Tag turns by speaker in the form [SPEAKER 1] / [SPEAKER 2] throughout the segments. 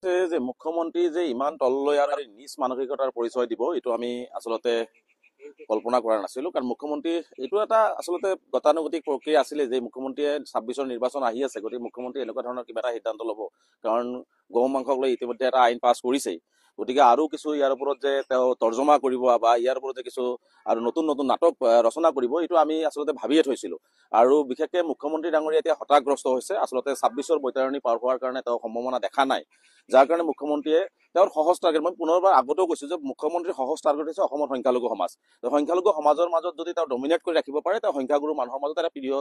[SPEAKER 1] আছে যে মুখ্যমন্ত্ৰী যে ইমান তললৈ আৰু নিজ মানসিকতাৰ পৰিচয় দিব এইটো আমি আচলতে কল্পনা কৰা নাছিলোঁ কাৰণ মুখ্যমন্ত্ৰী এইটো এটা আচলতে গতানুগতিক প্ৰক্ৰিয়া আছিলে যে মুখ্যমন্ত্ৰীয়ে ছাব্বিছৰ নিৰ্বাচন আহি আছে গতিকে মুখ্যমন্ত্ৰী এনেকুৱা ধৰণৰ কিবা এটা সিদ্ধান্ত ল'ব কাৰণ গৌ মাংসক লৈ ইতিমধ্যে এটা আইন পাছ কৰিছেই গতিকে আৰু কিছু ইয়াৰ ওপৰত যে তেওঁ তৰ্জমা কৰিব বা ইয়াৰ ওপৰত যে কিছু আৰু নতুন নতুন নাটক ৰচনা কৰিব এইটো আমি আচলতে ভাবিয়ে থৈছিলোঁ আৰু বিশেষকৈ মুখ্যমন্ত্ৰী ডাঙৰীয়া এতিয়া হতাশগ্ৰস্ত হৈছে আচলতে ছাব্বিছৰ বৈতাৰণী পাৰ হোৱাৰ কাৰণে তেওঁ সম্ভাৱনা দেখা নাই যাৰ কাৰণে মুখ্যমন্ত্ৰীয়ে তেওঁৰ সহজ টাৰ্গেট মই পুনৰবাৰ আগতেও কৈছোঁ যে মুখ্যমন্ত্ৰীৰ সহজ টাৰ্গেট হৈছে অসমৰ সংখ্যালঘু সমাজ সংখ্যালঘু সমাজৰ মাজত যদি তেওঁ ডমিনেট কৰি ৰাখিব পাৰে তেওঁ সংখ্যাগুৰু মানুহৰ মাজত এটা প্ৰিয়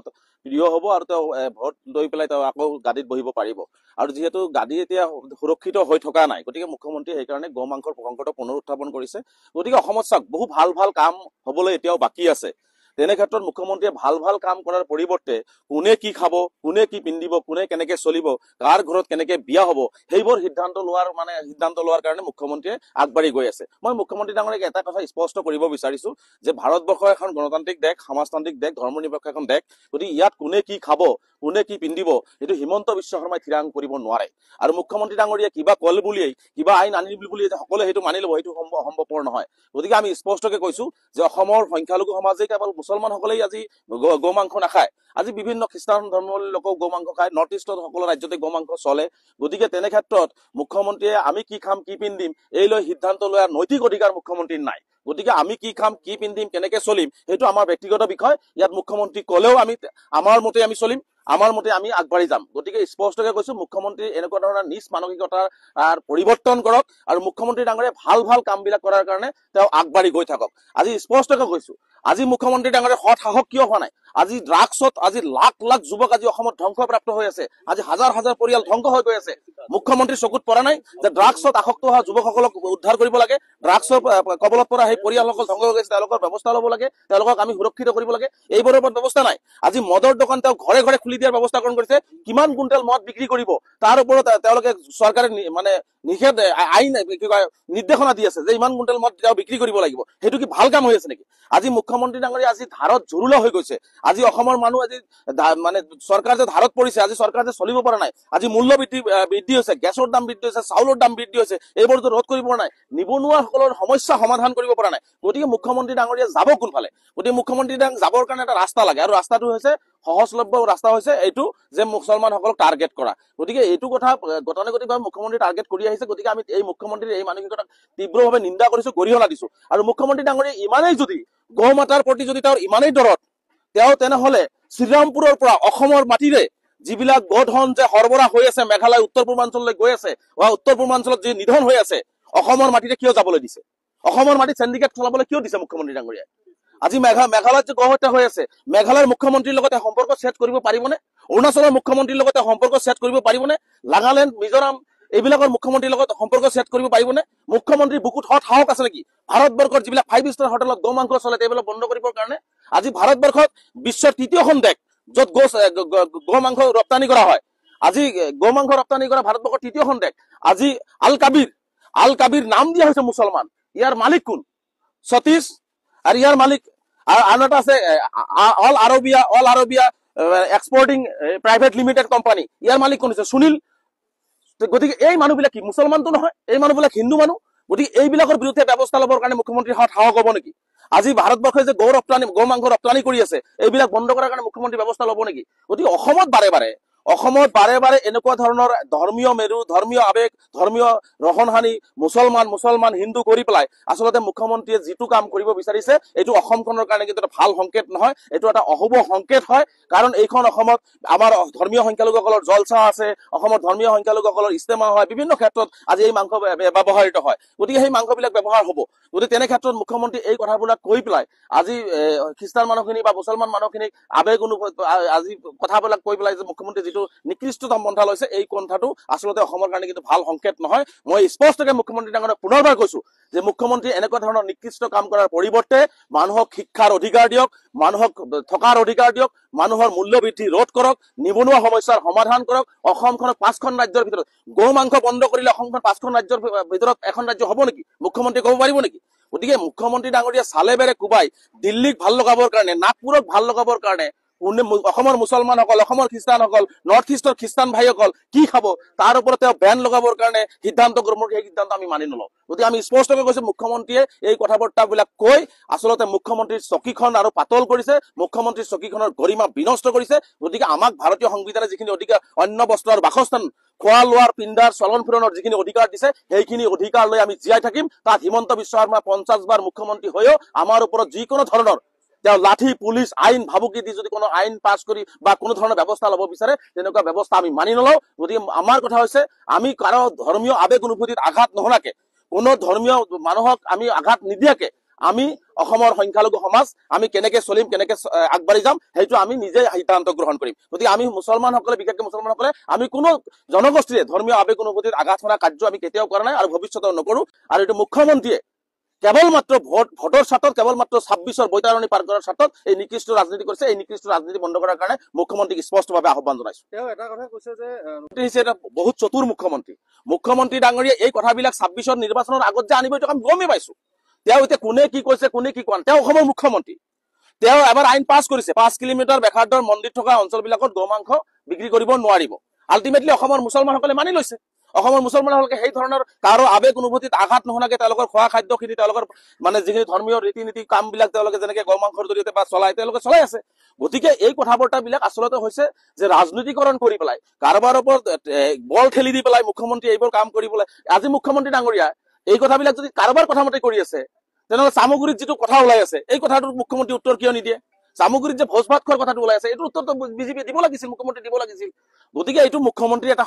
[SPEAKER 1] প্ৰিয় হ'ব আৰু তেওঁ ভোট লৈ পেলাই তেওঁ আকৌ গাদীত বহিব পাৰিব আৰু যিহেতু গাদী এতিয়া সুৰক্ষিত হৈ থকা নাই গতিকে মুখ্যমন্ত্ৰীয়ে সেইকাৰণে গৌ মাংসৰ প্ৰসংগটো পুনৰ উত্থাপন কৰিছে গতিকে অসমত চাওক বহু ভাল ভাল কাম হ'বলৈ এতিয়াও বাকী আছে তেনে ক্ষেত্ৰত মুখ্যমন্ত্ৰীয়ে ভাল ভাল কাম কৰাৰ পৰিৱৰ্তে কোনে কি খাব কোনে কি পিন্ধিব কোনে কেনেকে চলিব কাৰ ঘৰত কেনেকে বিয়া হব সেইবোৰ সিদ্ধান্ত লোৱাৰ মানে সিদ্ধান্ত লোৱাৰ কাৰণে মুখ্যমন্ত্ৰীয়ে আগবাঢ়ি গৈ আছে মই মুখ্যমন্ত্ৰী ডাঙৰীক এটা কথা স্পষ্ট কৰিব বিচাৰিছো যে ভাৰতবৰ্ষ এখন গণতান্ত্ৰিক দেশ সমাজতান্ত্ৰিক দেশ ধৰ্ম নিৰপেক্ষ এখন দেশ গতিকে ইয়াত কোনে কি খাব কোনে কি পিন্ধিব সেইটো হিমন্ত বিশ্ব শৰ্মাই থিৰাং কৰিব নোৱাৰে আৰু মুখ্যমন্ত্ৰী ডাঙৰীয়ে কিবা কল বুলিয়েই কিবা আইন আনিব বুলিয়ে সকলোৱে সেইটো মানি ল'ব সেইটো সম্ভৱ সম্ভৱপৰ নহয় গতিকে আমি স্পষ্টকে কৈছো যে অসমৰ সংখ্যালঘু সমাজে কেৱল মুছলমানসকলে আজি গৌ মাংস নাখায় আজি বিভিন্ন খ্ৰীষ্টান ধৰ্মৱলী লোকেও গো মাংস খায় নৰ্থ ইষ্টত সকলো ৰাজ্যতে গৌ মাংস চলে গতিকে তেনে ক্ষেত্ৰত মুখ্যমন্ত্ৰীয়ে আমি কি খাম কি পিন্ধিম এই লৈ সিদ্ধান্ত লোৱাৰ নৈতিক অধিকাৰ মুখ্যমন্ত্ৰীৰ নাই গতিকে আমি কি খাম কি পিন্ধিম কেনেকে চলিম সেইটো আমাৰ ব্যক্তিগত বিষয় ইয়াত মুখ্যমন্ত্ৰী কলেও আমি আমাৰ মতে আমি চলিম আমাৰ মতে আমি আগবাঢ়ি যাম গতিকে স্পষ্টকে কৈছো মুখ্যমন্ত্ৰী এনেকুৱা ধৰণৰ নিজ মানসিকতাৰ পৰিৱৰ্তন কৰক আৰু মুখ্যমন্ত্ৰী ডাঙৰে ভাল ভাল কামবিলাক কৰাৰ কাৰণে তেওঁ আগবাঢ়ি গৈ থাকক আজি স্পষ্টকে কৈছো আজি মুখ্যমন্ত্ৰী ডাঙৰেৰ সৎ সাহস কিয় হোৱা নাই আজি ড্ৰাগছত আজি লাখ লাখ যুৱক আজি ধ্বংসপ্ৰাপ্ত হয়ে আছে আজি হাজাৰ হাজাৰ পৰিয়াল ধ্বংস হয়ে গৈ আছে মুখ্যমন্ত্ৰী চকুত পৰা নাই যে ড্ৰাগছত আসক্ত হোৱা যুৱকসকলক উদ্ধাৰ কৰিব লাগে ড্ৰাগছৰ কবলত পৰা সেই পৰিয়ালসকল ধ্বংস হৈ গৈছে তেওঁলোকৰ ব্যৱস্থা লব লাগে তেওঁলোকক আমি সুৰক্ষিত কৰিব লাগে এইবোৰৰ ওপৰত ব্যৱস্থা নাই আজি মদৰ দোকান তেওঁ ঘৰে ঘৰে খুলি দিয়াৰ ব্যৱস্থা গ্ৰহণ কৰিছে কিমান কুইণ্টেল মদ বিক্ৰী কৰিব তাৰ ওপৰত তেওঁলোকে চৰকাৰে মানে নিষেধ আইন কি কয় নিৰ্দেশনা দি আছে যে ইমান কুইণ্টেল মদ তেওঁ বিক্ৰী কৰিব লাগিব সেইটো কি ভাল কাম হৈ আছে নেকি আজি মুখ্যমন্ত্ৰী ডাঙৰীয়া আজি ধাৰত জৰুলা হৈ গৈছে আজি অসমৰ মানুহ আজি মানে চৰকাৰ যে ধাৰত পৰিছে আজি চৰকাৰ যে চলিব পৰা নাই আজি মূল্য বৃদ্ধি বৃদ্ধি হৈছে গেছৰ দাম বৃদ্ধি হৈছে চাউলৰ দাম বৃদ্ধি হৈছে এইবোৰ যে ৰোধ কৰিব পৰা নাই নিবনুৱাসকলৰ সমস্যা সমাধান কৰিব পৰা নাই গতিকে মুখ্যমন্ত্ৰী ডাঙৰীয়া যাব কোনফালে গতিকে মুখ্যমন্ত্ৰী যাবৰ কাৰণে এটা ৰাস্তা লাগে আৰু ৰাস্তাটো হৈছে সহজলভ্য ৰাস্তা হৈছে এইটো যে মুছলমানসকলক টাৰ্গেট কৰা গতিকে এইটো কথা গতানুগতিকভাৱে মুখ্যমন্ত্ৰী টাৰ্গেট কৰি আহিছে গতিকে আমি এই মুখ্যমন্ত্ৰীৰ এই মানসিকতাক তীব্ৰভাৱে নিন্দা কৰিছোঁ গৰিহণা দিছো আৰু মুখ্যমন্ত্ৰী ডাঙৰীয়া ইমানেই যদি গৌ মাতাৰ প্ৰতি যদি তেওঁৰ ইমানেই দৰত তেওঁ তেনেহ'লে শ্ৰীৰামপুৰৰ পৰা অসমৰ মাটিৰে যিবিলাক গধন যে সৰবৰাহ হৈ আছে মেঘালয় উত্তৰ পূৰ্বাঞ্চললৈ গৈ আছে বা উত্তৰ পূৰ্বাঞ্চলত যি নিধন হৈ আছে অসমৰ মাটিৰে কিয় যাবলৈ দিছে অসমৰ মাটিত চেণ্ডিকেট চলাবলৈ কিয় দিছে মুখ্যমন্ত্ৰী ডাঙৰীয়াই আজি মেঘালয় মেঘালয়ত যে গণহত্যা হৈ আছে মেঘালয়ৰ মুখ্যমন্ত্ৰীৰ লগতে সম্পৰ্ক ছেদ কৰিব পাৰিবনে অৰুণাচলৰ মুখ্যমন্ত্ৰীৰ লগতে সম্পৰ্ক ছেদ কৰিব পাৰিবনে নাগালেণ্ড মিজোৰাম এইবিলাকৰ মুখ্যমন্ত্ৰীৰ লগত সম্পৰ্ক ছেদ কৰিব পাৰিবনে মুখ্যমন্ত্ৰীৰ বুকুত সৎ সাহস আছে নেকি ভাৰতবৰ্ষৰ যিবিলাক ফাইভ ষ্টাৰ হোটেলত গৌ মাংস চলে এইবিলাক বন্ধ কৰিবৰ কাৰণে আজি ভাৰতবৰ্ষত বিশ্বৰ তৃতীয়খন দেশ য'ত গো গৌ মাংস ৰপ্তানি কৰা হয় আজি গৌ মাংস ৰপ্তানি কৰা ভাৰতবৰ্ষৰ তৃতীয়খন দেশ আজি আল কাবিৰ আল কাবিৰ নাম দিয়া হৈছে মুছলমান ইয়াৰ মালিক কোন সতীশ হাৰিয়াৰ মালিক আৰু আন এটা আছে Al Arabia Al Arabia exporting private limited company ইয়াৰ মালিক কোন হৈছে সুনীল গতিকে এই মানুহবিলাক কি মুছলমানটো নহয় এই মানুহবিলাক হিন্দু মানুহ গতিকে এইবিলাকৰ বিৰুদ্ধে ব্যৱস্থা ল'বৰ কাৰণে মুখ্যমন্ত্ৰীৰ হাত সাহস হ'ব নেকি আজি ভাৰতবৰ্ষই যে গৌ ৰপ্তানি গৌ মাংস ৰপ্তানি কৰি আছে এইবিলাক বন্ধ কৰাৰ কাৰণে মুখ্যমন্ত্ৰী ব্যৱস্থা ল'ব নেকি গতিকে অসমত বাৰে বাৰে অসমত বাৰে বাৰে এনেকুৱা ধৰণৰ ধৰ্মীয় মেৰু ধৰ্মীয় আৱেগ ধৰ্মীয় ৰহন সানি মুছলমান মুছলমান হিন্দু কৰি পেলাই আচলতে মুখ্যমন্ত্ৰীয়ে যিটো কাম কৰিব বিচাৰিছে এইটো অসমখনৰ কাৰণে কিন্তু ভাল সংকেত নহয় এইটো এটা অশুভ সংকেত হয় কাৰণ এইখন অসমত আমাৰ ধৰ্মীয় সংখ্যালোকসকলৰ জলচা আছে অসমৰ ধৰ্মীয় সংখ্যালঘুসকলৰ ইষ্টেমা হয় বিভিন্ন ক্ষেত্ৰত আজি এই মাংস ব্যৱহাৰিত হয় গতিকে সেই মাংসবিলাক ব্যৱহাৰ হ'ব গতিকে তেনে ক্ষেত্ৰত মুখ্যমন্ত্ৰী এই কথাবিলাক কৈ পেলাই আজি খ্ৰীষ্টান মানুহখিনিক বা মুছলমান মানুহখিনিক আৱেগ অনুভৱ আজি কথাবিলাক কৈ পেলাই যে মুখ্যমন্ত্ৰী যিটো যিটো নিকৃষ্টতম পন্থা লৈছে এই পন্থাটো আচলতে অসমৰ কাৰণে কিন্তু ভাল সংকেত নহয় মই স্পষ্টকে মুখ্যমন্ত্ৰী ডাঙৰ পুনৰবাৰ কৈছো যে মুখ্যমন্ত্ৰী এনেকুৱা ধৰণৰ নিকৃষ্ট কাম কৰাৰ পৰিৱৰ্তে মানুহক শিক্ষাৰ অধিকাৰ দিয়ক মানুহক থকাৰ অধিকাৰ দিয়ক মানুহৰ মূল্য বৃদ্ধি ৰোধ কৰক নিবনুৱা সমস্যাৰ সমাধান কৰক অসমখনক পাঁচখন ৰাজ্যৰ ভিতৰত গৌ মাংস বন্ধ কৰিলে অসমখন পাঁচখন ৰাজ্যৰ ভিতৰত এখন ৰাজ্য হ'ব নেকি মুখ্যমন্ত্ৰী ক'ব পাৰিব নেকি গতিকে মুখ্যমন্ত্ৰী ডাঙৰীয়া চালে বেৰে কোবাই দিল্লীক ভাল লগাবৰ কাৰণে নাগপুৰক ভাল লগাবৰ কাৰণে অসমৰ মুছলমানসকল অসমৰ খ্ৰীষ্টানসকল নৰ্থ ইষ্টৰ খ্ৰীষ্টান ভাইসকল কি খাব তাৰ ওপৰত তেওঁ বেন লগাবৰ কাৰণে সিদ্ধান্ত গ্ৰহণ সেই সিদ্ধান্ত আমি মানি নলওঁ গতিকে আমি স্পষ্টকৈ কৈছোঁ মুখ্যমন্ত্ৰীয়ে এই কথা বাৰ্তাবিলাক কৈ আচলতে মুখ্যমন্ত্ৰীৰ চকীখন আৰু পাতল কৰিছে মুখ্যমন্ত্ৰীৰ চকীখনৰ গৰিমা বিনষ্ট কৰিছে গতিকে আমাক ভাৰতীয় সংবিধানে যিখিনি অধিকাৰ অন্য বস্ত্ৰ আৰু বাসস্থান খোৱা লোৱাৰ পিন্ধাৰ চলন ফুৰণৰ যিখিনি অধিকাৰ দিছে সেইখিনি অধিকাৰ লৈ আমি জীয়াই থাকিম তাত হিমন্ত বিশ্ব শৰ্মা পঞ্চাছ বাৰ মুখ্যমন্ত্ৰী হৈও আমাৰ ওপৰত যিকোনো ধৰণৰ তেওঁ লাঠি পুলিচ আইন ভাবুকি দি যদি কোনো আইন পাছ কৰি বা কোনো ধৰণৰ ব্যৱস্থা ল'ব বিচাৰে তেনেকুৱা আমি মানি নলওঁ গতিকে আমাৰ কথা হৈছে আমি কাৰো ধৰ্মীয় আৱেগ অনুভূতিত আঘাত নোহোৱাকে কোনো ধৰ্মীয় মানুহক আমি আঘাত নিদিয়াকে আমি অসমৰ সংখ্যালঘু সমাজ আমি কেনেকে চলিম কেনেকে আগবাঢ়ি যাম সেইটো আমি নিজে সিদ্ধান্ত গ্ৰহণ কৰিম গতিকে আমি মুছলমানসকলে বিশেষকৈ মুছলমানসকলে আমি কোনো জনগোষ্ঠীৰে ধৰ্মীয় আৱেগ অনুভূতিত আঘাত হনা কাৰ্য আমি কেতিয়াও কৰা নাই আৰু ভৱিষ্যতেও নকৰোঁ আৰু এইটো মুখ্যমন্ত্ৰীয়ে কেবলমাত্র ভোট ভোটর স্বার্থত কেবলমাত্র ছাব্বিশৰ বৈতাৰণী পাৰ কৰাৰ স্বাৰ্থত এই নিকৃষ্ট ৰাজনীতি কৰিছে এই নিকৃষ্ট ৰাজনীতি বন্ধ কৰাৰ কাৰণে মুখ্যমন্ত্ৰীক স্পষ্টভাৱে আহ্বান জনাইছো কথা কৈছে যে হৈছে এটা বহুত চতুৰ মুখ্যমন্ত্ৰী এই কথাবিলাক ছাব্বিশৰ নিৰ্বাচনৰ আগত যে আনিব এইটো আমি গমেই পাইছো তেওঁ এতিয়া কোনে কি কৈছে কোনে কি কোৱা তেওঁ অসমৰ মুখ্যমন্ত্ৰী তেওঁ এবাৰ আইন পাছ কৰিছে পাঁচ কিলোমিটাৰ বেখাৰ্ডৰ মন্দিৰ থকা অঞ্চলবিলাকত গৌমাংস বিক্ৰী কৰিব নোৱাৰিব আল্টিমেটলি অসমৰ সকলে মানি লৈছে অসমৰ মুছলমানসকলে সেই ধৰণৰ কাৰো আৱেগ অনুভূতিত আঘাত নোহোৱাকৈ তেওঁলোকৰ খোৱা খাদ্যখিনি তেওঁলোকৰ মানে যিখিনি ধৰ্মীয় ৰীতি নীতি কামবিলাক তেওঁলোকে যেনেকে গৰু মাংসৰ জৰিয়তে বা চলাই তেওঁলোকে চলাই আছে গতিকে এই কথা বাৰ্তাবিলাক আচলতে হৈছে যে ৰাজনীতিকৰণ কৰি পেলাই কাৰোবাৰ ওপৰত বল ঠেলি দি পেলাই মুখ্যমন্ত্ৰী এইবোৰ কাম কৰি পেলাই আজি মুখ্যমন্ত্ৰী ডাঙৰীয়া এই কথাবিলাক যদি কাৰোবাৰ কথা মতে কৰি আছে তেনেহ'লে চামগুৰিত যিটো কথা ওলাই আছে এই কথাটোত মুখ্যমন্ত্ৰী উত্তৰ কিয় নিদিয়ে জামুগুৰিত যে ভোজ ভাত খোৱাৰ কথাটো ওলাই আছে এইটো উত্তৰটো বিজেপিয়ে দিব লাগিছিল মুখ্যমন্ত্ৰী দিব লাগিছিল গতিকে এইটো মুখ্যমন্ত্ৰী এটা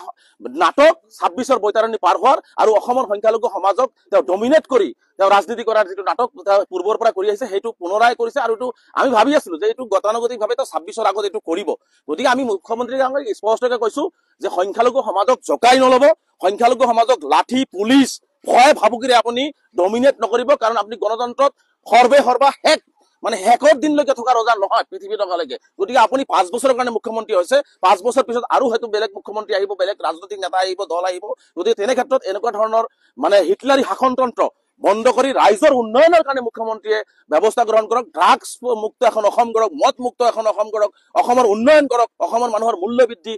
[SPEAKER 1] নাটক ছাব্বিছৰ বৈতাৰণী পাৰ হোৱাৰ আৰু অসমৰ সংখ্যালঘু সমাজক তেওঁ ডমিনেট কৰি তেওঁ ৰাজনীতি কৰাৰ যিটো নাটক পূৰ্বৰ পৰা কৰি আহিছে সেইটো পুনৰাই কৰিছে আৰু এইটো আমি ভাবি আছিলো যে এইটো গতানুগতিকভাৱে তেওঁ ছাব্বিছৰ আগত এইটো কৰিব গতিকে আমি মুখ্যমন্ত্ৰীক স্পষ্টকে কৈছো যে সংখ্যালঘু সমাজক জকাই নলব সংখ্যালঘু সমাজক লাঠি পুলিচ ভয় ভাবুকিৰে আপুনি ডমিনেট নকৰিব কাৰণ আপুনি গণতন্ত্ৰত সৰ্বে সৰ্বা শেষ মানে শেষৰ দিনলৈকে থকা ৰজা নহয় পৃথিৱী টকালৈকে গতিকে আপুনি পাঁচ বছৰৰ কাৰণে মুখ্যমন্ত্ৰী হৈছে পাঁচ বছৰ পিছত আৰু হয়তো বেলেগ মুখ্যমন্ত্ৰী আহিব বেলেগ ৰাজনৈতিক নেতা আহিব দল আহিব গতিকে তেনে ক্ষেত্ৰত এনেকুৱা ধৰণৰ মানে হিটলাৰী শাসনতন্ত্ৰ বন্ধ কৰি ৰাইজৰ উন্নয়নৰ কাৰণে মুখ্যমন্ত্ৰীয়ে ব্যৱস্থা গ্ৰহণ কৰক ড্ৰাগছ মুক্ত এখন অসম গঢ়ক মদ মুক্ত এখন অসম গঢ়ক অসমৰ উন্নয়ন কৰক অসমৰ মানুহৰ মূল্য বৃদ্ধি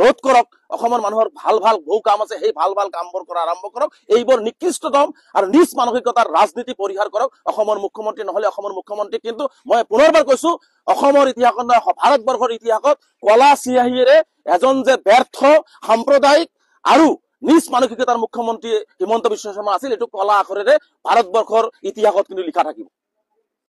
[SPEAKER 1] ৰোধ কৰক অসমৰ মানুহৰ ভাল ভাল বহু কাম আছে সেই ভাল ভাল কামবোৰ কৰা আৰম্ভ কৰক এইবোৰ নিকৃষ্টতম আৰু নিজ মানসিকতাৰ ৰাজনীতি পৰিহাৰ কৰক অসমৰ মুখ্যমন্ত্ৰী নহলে অসমৰ মুখ্যমন্ত্ৰী কিন্তু মই পুনৰবাৰ কৈছো অসমৰ ইতিহাসত নহয় ভাৰতবৰ্ষৰ ইতিহাসত কলা চিয়াহীৰে এজন যে ব্যৰ্থ সাম্প্ৰদায়িক আৰু নিজ মানসিকতার মুখ্যমন্ত্রী হিমন্ত বিশ্ব শর্মা আছিল এইটো কলা আখৰেৰে ভাৰতবৰ্ষৰ ইতিহাসত কিন্তু লিখা থাকিব